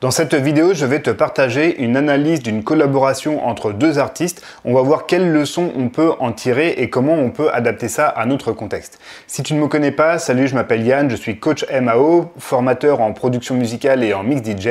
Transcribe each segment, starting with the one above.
Dans cette vidéo, je vais te partager une analyse d'une collaboration entre deux artistes. On va voir quelles leçons on peut en tirer et comment on peut adapter ça à notre contexte. Si tu ne me connais pas, salut, je m'appelle Yann, je suis coach MAO, formateur en production musicale et en mix DJ.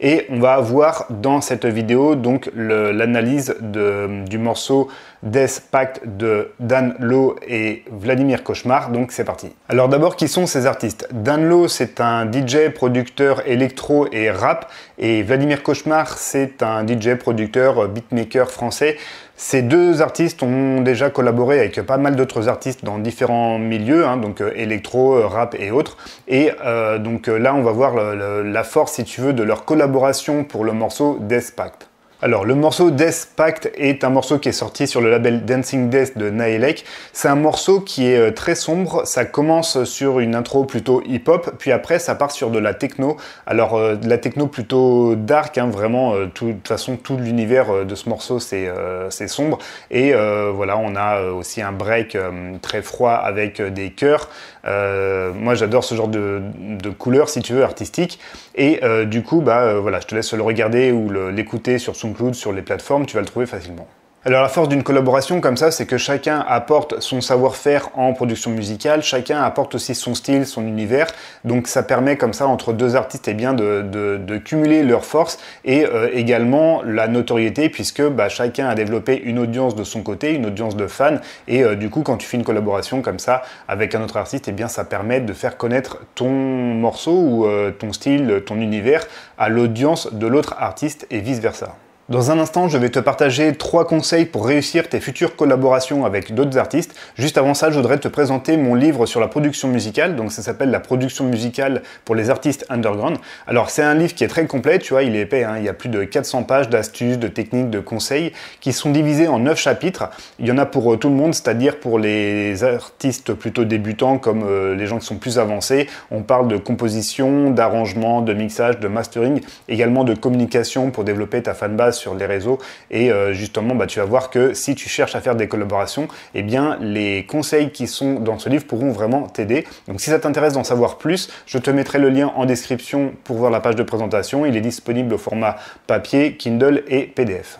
Et on va voir dans cette vidéo donc l'analyse du morceau Death Pact de Dan Lowe et Vladimir Cauchemar. Donc c'est parti. Alors d'abord, qui sont ces artistes Dan Lowe, c'est un DJ, producteur électro et rap et Vladimir Cauchemar, c'est un DJ, producteur, euh, beatmaker français. Ces deux artistes ont déjà collaboré avec pas mal d'autres artistes dans différents milieux, hein, donc euh, électro, euh, rap et autres. Et donc là, on va voir la force, si tu veux, de leur collaboration pour le morceau Death Pact. Alors, le morceau Death Pact est un morceau qui est sorti sur le label Dancing Death de Naelec. C'est un morceau qui est euh, très sombre. Ça commence sur une intro plutôt hip-hop, puis après, ça part sur de la techno. Alors, euh, de la techno plutôt dark, hein, vraiment. Euh, de toute façon, tout l'univers de ce morceau, c'est sombre. Et voilà, on a aussi un break très froid avec des cœurs. moi, j'adore ce genre de, de couleurs, si tu veux, artistiques. Et du coup, bah, voilà, je te laisse le regarder ou l'écouter sur son sur les plateformes, tu vas le trouver facilement. Alors la force d'une collaboration comme ça, c'est que chacun apporte son savoir-faire en production musicale, chacun apporte aussi son style, son univers, donc ça permet comme ça entre deux artistes et eh bien, de, cumuler leurs forces et euh, également la notoriété puisque bah, chacun a développé une audience de son côté, une audience de fans et euh, du coup quand tu fais une collaboration comme ça avec un autre artiste, eh bien ça permet de faire connaître ton morceau ou euh, ton style, ton univers à l'audience de l'autre artiste et vice versa. Dans un instant, je vais te partager trois conseils pour réussir tes futures collaborations avec d'autres artistes. Juste avant ça, je voudrais te présenter mon livre sur la production musicale. Donc ça s'appelle La production musicale pour les artistes underground. Alors c'est un livre qui est très complet, tu vois, il est épais, hein. il y a plus de 400 pages d'astuces, de techniques, de conseils qui sont divisés en 9 chapitres. Il y en a pour euh, tout le monde, c'est-à-dire pour les artistes plutôt débutants comme euh, les gens qui sont plus avancés. On parle de composition, d'arrangement, de mixage, de mastering, également de communication pour développer ta fanbase sur les réseaux. Et euh, justement, bah, tu vas voir que si tu cherches à faire des collaborations, eh bien, les conseils qui sont dans ce livre pourront vraiment t'aider. Donc, si ça t'intéresse d'en savoir plus, je te mettrai le lien en description pour voir la page de présentation. Il est disponible au format papier, Kindle et PDF.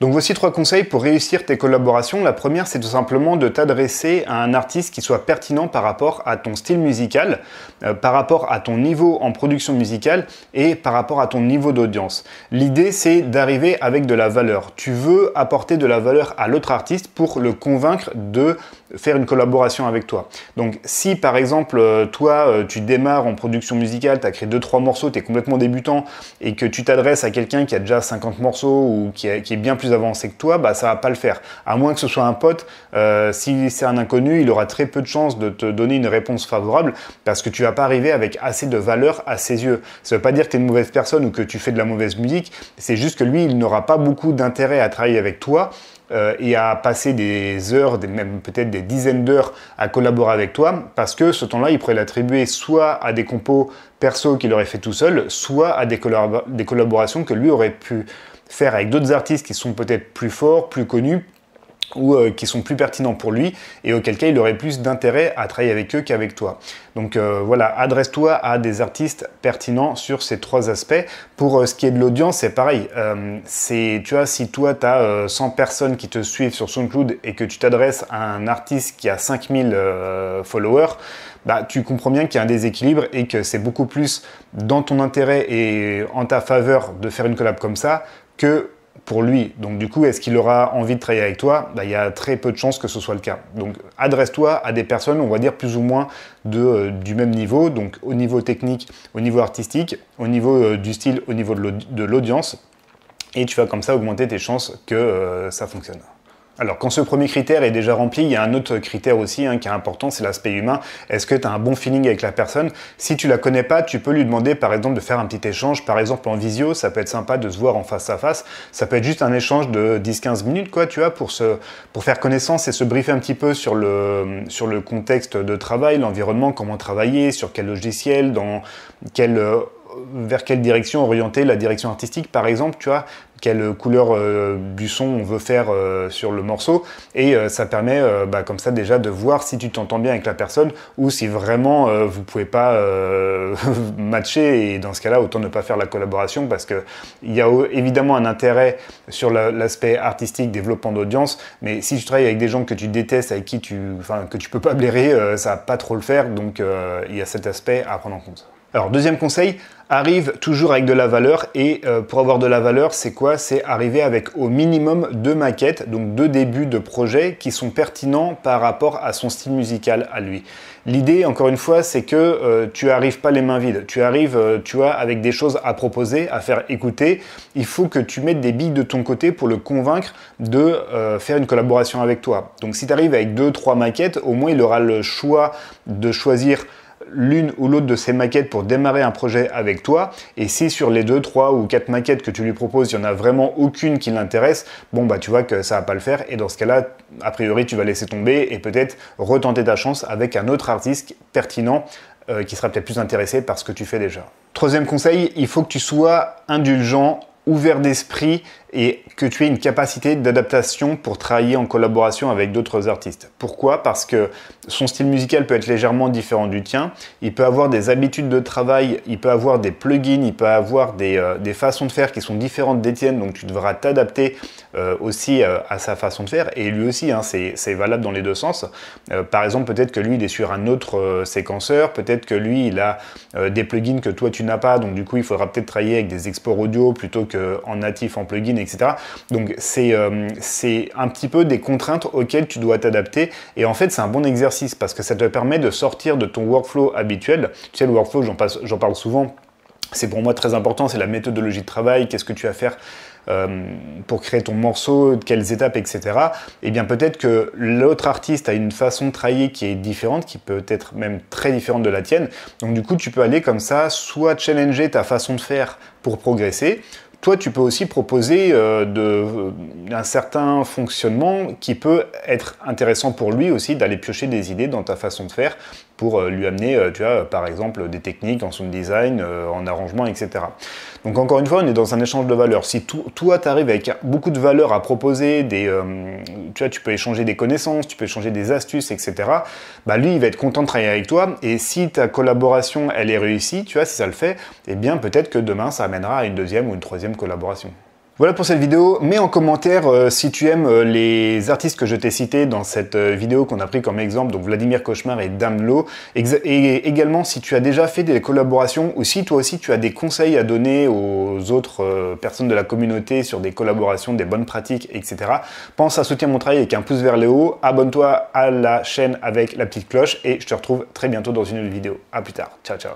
Donc voici trois conseils pour réussir tes collaborations. La première, c'est tout simplement de t'adresser à un artiste qui soit pertinent par rapport à ton style musical, euh, par rapport à ton niveau en production musicale et par rapport à ton niveau d'audience. L'idée, c'est d'arriver avec de la valeur. Tu veux apporter de la valeur à l'autre artiste pour le convaincre de faire une collaboration avec toi. Donc si par exemple euh, toi euh, tu démarres en production musicale, tu as créé 2-3 morceaux, tu es complètement débutant et que tu t'adresses à quelqu'un qui a déjà 50 morceaux ou qui, qui est bien plus avancé que toi, bah, ça va pas le faire. À moins que ce soit un pote, euh, si c'est un inconnu, il aura très peu de chances de te donner une réponse favorable parce que tu vas pas arriver avec assez de valeur à ses yeux. Ça veut pas dire que tu es une mauvaise personne ou que tu fais de la mauvaise musique, c'est juste que lui, il n'aura pas beaucoup d'intérêt à travailler avec toi euh, et à passer des heures, même peut-être des dizaines d'heures à collaborer avec toi, parce que ce temps-là, il pourrait l'attribuer soit à des compos perso qu'il aurait fait tout seul, soit à des collaborations que lui aurait pu faire avec d'autres artistes qui sont peut-être plus forts, plus connus, ou euh, qui sont plus pertinents pour lui et auquel cas il aurait plus d'intérêt à travailler avec eux qu'avec toi. Donc euh, voilà, adresse-toi à des artistes pertinents sur ces trois aspects. Pour euh, ce qui est de l'audience, c'est pareil. c'est tu vois si toi tu as 100 personnes qui te suivent sur SoundCloud et que tu t'adresses à un artiste qui a 5000 followers, bah, tu comprends bien qu'il y a un déséquilibre et que c'est beaucoup plus dans ton intérêt et en ta faveur de faire une collab comme ça que pour lui. Donc du coup, est-ce qu'il aura envie de travailler avec toi bah, Il y a très peu de chances que ce soit le cas. Donc adresse-toi à des personnes, on va dire, plus ou moins euh, du même niveau, donc au niveau technique, au niveau artistique, au niveau euh, du style, au niveau de l'audience, et tu vas comme ça augmenter tes chances que euh, ça fonctionne. Alors quand ce premier critère est déjà rempli, il y a un autre critère aussi hein, qui est important, c'est l'aspect humain. Est-ce que tu as un bon feeling avec la personne Si tu la connais pas, tu peux lui demander par exemple de faire un petit échange, par exemple en visio, ça peut être sympa de se voir en face à face, ça peut être juste un échange de 10-15 minutes quoi, tu vois, pour, se, pour faire connaissance et se briefer un petit peu sur le, sur le contexte de travail, l'environnement, comment travailler, sur quel logiciel, dans quel... Euh, vers quelle direction orienter la direction artistique, par exemple, tu vois, quelle couleur euh, du son on veut faire euh, sur le morceau. Et euh, ça permet bah, comme ça déjà de voir si tu t'entends bien avec la personne ou si vraiment vous pouvez pas matcher. Et dans ce cas-là, autant ne pas faire la collaboration parce qu'il y a évidemment un intérêt sur l'aspect artistique, développement d'audience. Mais si tu travailles avec des gens que tu détestes, avec qui tu, que tu peux pas blairer, ça va pas trop le faire. Donc il y a cet aspect à prendre en compte. Alors deuxième conseil, arrive toujours avec de la valeur et euh, pour avoir de la valeur, c'est quoi C'est arriver avec au minimum deux maquettes, donc deux débuts de projet qui sont pertinents par rapport à son style musical à lui. L'idée, encore une fois, c'est que euh, tu arrives pas les mains vides. Tu arrives, euh, tu vois, avec des choses à proposer, à faire écouter. Il faut que tu mettes des billes de ton côté pour le convaincre de faire une collaboration avec toi. Donc si tu arrives avec deux, trois maquettes, au moins il aura le choix de choisir l'une ou l'autre de ces maquettes pour démarrer un projet avec toi. Et si sur les deux, trois ou quatre maquettes que tu lui proposes, il n'y en a vraiment aucune qui l'intéresse, bon bah tu vois que ça va pas le faire. Et dans ce cas-là, a priori, tu vas laisser tomber et peut-être retenter ta chance avec un autre artiste pertinent euh, qui sera peut-être plus intéressé par ce que tu fais déjà. Troisième conseil, il faut que tu sois indulgent, ouvert d'esprit et que tu aies une capacité d'adaptation pour travailler en collaboration avec d'autres artistes. Pourquoi Parce que son style musical peut être légèrement différent du tien, il peut avoir des habitudes de travail, il peut avoir des plugins, il peut avoir des, euh, façons de faire qui sont différentes des tiennes, donc tu devras t'adapter euh, aussi euh, à sa façon de faire, et lui aussi, hein, c'est valable dans les deux sens. par exemple, peut-être que lui, il est sur un autre séquenceur, peut-être que lui, il a des plugins que toi, tu n'as pas, donc du coup, il faudra peut-être travailler avec des exports audio plutôt qu'en natif en plugin, donc euh, c'est un petit peu des contraintes auxquelles tu dois t'adapter. Et en fait, c'est un bon exercice parce que ça te permet de sortir de ton workflow habituel. Tu sais, le workflow, j'en parle souvent. C'est pour moi très important, c'est la méthodologie de travail, qu'est-ce que tu vas faire euh, pour créer ton morceau, quelles étapes, etc. Et eh bien peut-être que l'autre artiste a une façon de travailler qui est différente, qui peut être même très différente de la tienne. Donc du coup, tu peux aller comme ça, soit challenger ta façon de faire pour progresser, toi, tu peux aussi proposer euh, euh, un certain fonctionnement qui peut être intéressant pour lui aussi d'aller piocher des idées dans ta façon de faire pour euh, lui amener, euh, tu par exemple, des techniques en sound design, euh, en arrangement, etc. Donc encore une fois, on est dans un échange de valeurs. Si toi, tu arrives avec beaucoup de valeurs à proposer, tu peux échanger des connaissances, tu peux échanger des astuces, etc. Bah, lui, il va être content de travailler avec toi. Et si ta collaboration, elle est réussie, tu vois, si ça le fait, eh bien peut-être que demain, ça amènera à une deuxième ou une troisième collaboration. Voilà pour cette vidéo. Mets en commentaire euh, si tu aimes euh, les artistes que je t'ai cités dans cette euh, vidéo qu'on a pris comme exemple, donc Vladimir Cauchemar et Damlo. Et également si tu as déjà fait des collaborations ou si toi aussi tu as des conseils à donner aux autres personnes de la communauté sur des collaborations, des bonnes pratiques, etc. Pense à soutenir mon travail avec un pouce vers le haut. Abonne-toi à la chaîne avec la petite cloche et je te retrouve très bientôt dans une autre vidéo. À plus tard. Ciao, ciao.